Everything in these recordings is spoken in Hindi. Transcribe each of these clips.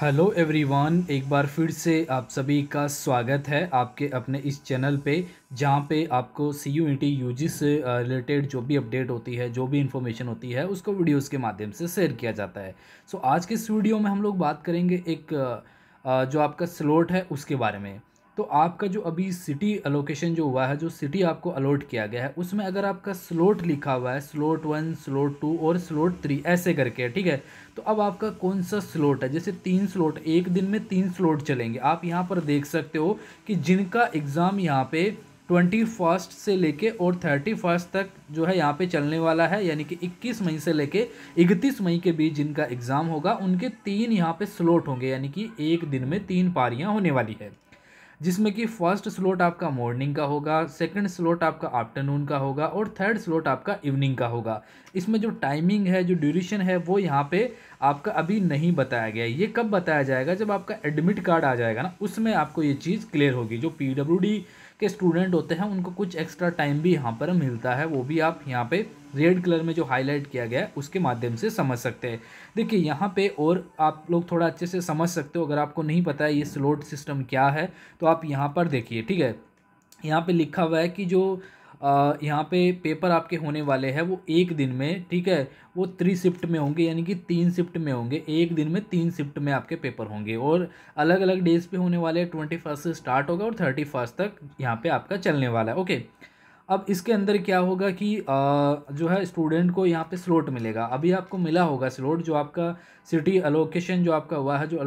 हेलो एवरीवन एक बार फिर से आप सभी का स्वागत है आपके अपने इस चैनल पे जहाँ पे आपको C U E T U G से रिलेटेड जो भी अपडेट होती है जो भी इन्फॉर्मेशन होती है उसको वीडियोस के माध्यम से शेयर किया जाता है सो so, आज के इस वीडियो में हम लोग बात करेंगे एक जो आपका स्लोट है उसके बारे में तो आपका जो अभी सिटी अलोकेशन जो हुआ है जो सिटी आपको अलॉट किया गया है उसमें अगर आपका स्लोट लिखा हुआ है स्लोट वन स्लोट टू और स्लोट थ्री ऐसे करके ठीक है तो अब आपका कौन सा स्लोट है जैसे तीन स्लोट एक दिन में तीन स्लोट चलेंगे आप यहाँ पर देख सकते हो कि जिनका एग्ज़ाम यहाँ पर ट्वेंटी फर्स्ट से लेके और थर्टी फर्स्ट तक जो है यहाँ पे चलने वाला है यानी कि 21 मई से लेके 31 मई के बीच जिनका एग्ज़ाम होगा उनके तीन यहाँ पे स्लोट होंगे यानी कि एक दिन में तीन पारियाँ होने वाली है जिसमें कि फर्स्ट स्लॉट आपका मॉर्निंग का होगा सेकंड स्लॉट आपका आफ्टरनून का होगा और थर्ड स्लॉट आपका इवनिंग का होगा इसमें जो टाइमिंग है जो ड्यूरेशन है वो यहाँ पे आपका अभी नहीं बताया गया ये कब बताया जाएगा जब आपका एडमिट कार्ड आ जाएगा ना उसमें आपको ये चीज़ क्लियर होगी जो पी के स्टूडेंट होते हैं उनको कुछ एक्स्ट्रा टाइम भी यहाँ पर मिलता है वो भी आप यहाँ पर रेड कलर में जो हाईलाइट किया गया है उसके माध्यम से समझ सकते हैं देखिए यहाँ पे और आप लोग थोड़ा अच्छे से समझ सकते हो अगर आपको नहीं पता है ये स्लोट सिस्टम क्या है तो आप यहाँ पर देखिए ठीक है यहाँ पे लिखा हुआ है कि जो यहाँ पे पेपर आपके होने वाले हैं वो एक दिन में ठीक है वो थ्री शिफ्ट में होंगे यानी कि तीन शिफ्ट में होंगे एक दिन में तीन शिफ्ट में आपके पेपर होंगे और अलग अलग डेज़ पे होने वाले ट्वेंटी फर्स्ट से स्टार्ट होगा और थर्टी फर्स्ट तक यहाँ पे आपका चलने वाला है ओके अब इसके अंदर क्या होगा कि जो है स्टूडेंट को यहाँ पे स्लोट मिलेगा अभी आपको मिला होगा स्लोट जो आपका सिटी अलोकेशन जो आपका हुआ है जो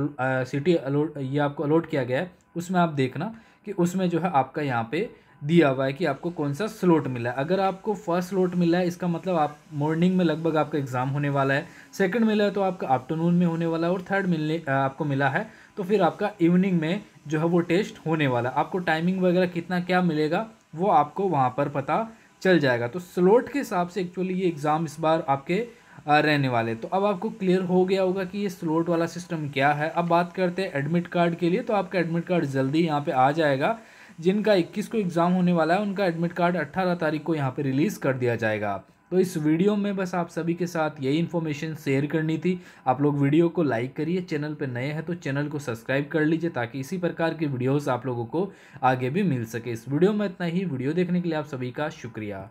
सिटी अलोट ये आपको अलोट किया गया है उसमें आप देखना कि उसमें जो है आपका यहाँ पे दिया हुआ है कि आपको कौन सा स्लोट मिला है अगर आपको फर्स्ट स्लोट मिला है इसका मतलब आप मॉर्निंग में लगभग आपका एग्ज़ाम होने वाला है सेकंड मिला है तो आपका आफ्टरनून में होने वाला है और थर्ड मिलने आपको मिला है तो फिर आपका इवनिंग में जो है वो टेस्ट होने वाला है आपको टाइमिंग वगैरह कितना क्या मिलेगा वो आपको वहाँ पर पता चल जाएगा तो स्लोट के हिसाब से एक्चुअली ये एग्ज़ाम इस बार आपके रहने वाले तो अब आपको क्लियर हो गया होगा कि ये स्लोट वाला सिस्टम क्या है अब बात करते हैं एडमिट कार्ड के लिए तो आपका एडमिट कार्ड जल्दी यहाँ पे आ जाएगा जिनका 21 को एग्ज़ाम होने वाला है उनका एडमिट कार्ड 18 तारीख को यहाँ पे रिलीज़ कर दिया जाएगा तो इस वीडियो में बस आप सभी के साथ यही इन्फॉर्मेशन शेयर करनी थी आप लोग वीडियो को लाइक करिए चैनल पर नए हैं तो चैनल को सब्सक्राइब कर लीजिए ताकि इसी प्रकार की वीडियोज़ आप लोगों को आगे भी मिल सके इस वीडियो में इतना ही वीडियो देखने के लिए आप सभी का शुक्रिया